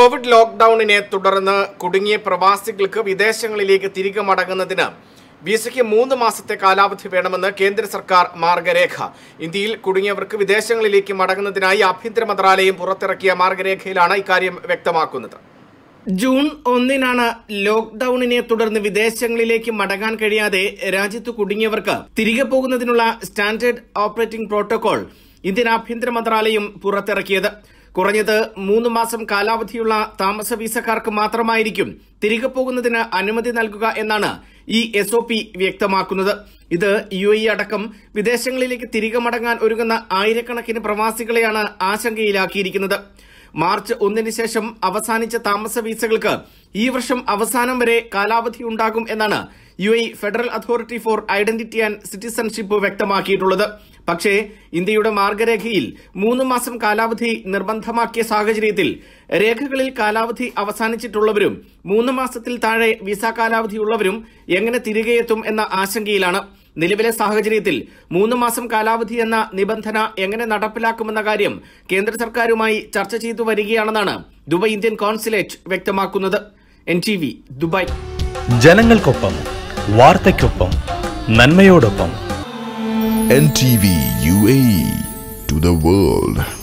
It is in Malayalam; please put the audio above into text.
കോവിഡ് ലോക്ക്ഡൌണിനെ തുടർന്ന് കുടുങ്ങിയ പ്രവാസികൾക്ക് വിദേശങ്ങളിലേക്ക് തിരികെ മടങ്ങുന്നതിന് വിസയ്ക്ക് മൂന്ന് മാസത്തെ കാലാവധി വേണമെന്ന് കേന്ദ്ര സർക്കാർ മാർഗരേഖ ഇന്ത്യയിൽ കുടുങ്ങിയവർക്ക് വിദേശങ്ങളിലേക്ക് മടങ്ങുന്നതിനായി ആഭ്യന്തര മന്ത്രാലയം പുറത്തിറക്കിയ മാർഗരേഖയിലാണ് ഇക്കാര്യം വ്യക്തമാക്കുന്നത് ജൂൺ ഒന്നിനാണ് ലോക്ക്ഡൌണിനെ തുടർന്ന് വിദേശങ്ങളിലേക്ക് മടങ്ങാൻ കഴിയാതെ രാജ്യത്ത് കുടുങ്ങിയവർക്ക് തിരികെ പോകുന്നതിനുള്ള സ്റ്റാൻഡേർഡ് ഓപ്പറേറ്റിംഗ് പ്രോട്ടോകോൾ ഇന്ത്യൻ ആഭ്യന്തര മന്ത്രാലയം പുറത്തിറക്കിയത് കുറഞ്ഞത് മൂന്ന് മാസം കാലാവധിയുള്ള താമസ വിസക്കാർക്ക് മാത്രമായിരിക്കും തിരികെ പോകുന്നതിന് അനുമതി നൽകുക എന്നാണ് ഈ എസ് വ്യക്തമാക്കുന്നത് ഇത് യു അടക്കം വിദേശങ്ങളിലേക്ക് തിരികെ മടങ്ങാൻ ഒരുങ്ങുന്ന ആയിരക്കണക്കിന് പ്രവാസികളെയാണ് ആശങ്കയിലാക്കിയിരിക്കുന്നത് മാർച്ച് ഒന്നിന് ശേഷം അവസാനിച്ച താമസ വീസകൾക്ക് ഈ വർഷം അവസാനം വരെ കാലാവധി ഉണ്ടാകും എന്നാണ് U Federal Authority for Identity and Citizenship വ്യക്തമാക്കിയിട്ടുള്ളത് പക്ഷേ ഇന്ത്യയുടെ മാർഗരേഖയിൽ മൂന്ന് മാസം കാലാവധി നിർബന്ധമാക്കിയ സാഹചര്യത്തിൽ രേഖകളിൽ കാലാവധി അവസാനിച്ചിട്ടുള്ളവരും മൂന്ന് മാസത്തിൽ താഴെ വിസ കാലാവധിയുള്ളവരും എങ്ങനെ തിരികെയെത്തും എന്ന ആശങ്കയിലാണ് നിലവിലെ സാഹചര്യത്തിൽ മൂന്ന് മാസം കാലാവധി എന്ന നിബന്ധന എങ്ങനെ നടപ്പിലാക്കുമെന്ന കാര്യം കേന്ദ്ര സർക്കാരുമായി ചർച്ച ചെയ്തു വരികയാണെന്നാണ് ദുബായ് ഇന്ത്യൻ കോൺസുലേറ്റ് വ്യക്തമാക്കുന്നത് എൻ ടി വി ദുബായ് ജനങ്ങൾക്കൊപ്പം വാർത്തയ്ക്കൊപ്പം നന്മയോടൊപ്പം N T V U A to the world